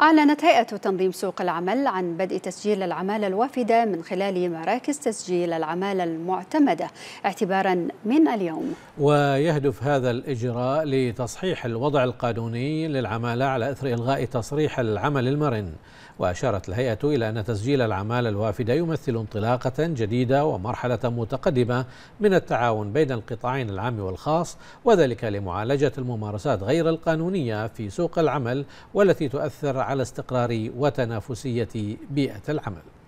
أعلنت هيئة تنظيم سوق العمل عن بدء تسجيل العمالة الوافدة من خلال مراكز تسجيل العمالة المعتمدة اعتبارا من اليوم ويهدف هذا الإجراء لتصحيح الوضع القانوني للعمالة على إثر إلغاء تصريح العمل المرن وأشارت الهيئة إلى أن تسجيل العمالة الوافدة يمثل انطلاقة جديدة ومرحلة متقدمة من التعاون بين القطاعين العام والخاص وذلك لمعالجة الممارسات غير القانونية في سوق العمل والتي تؤثر على استقرار وتنافسية بيئة العمل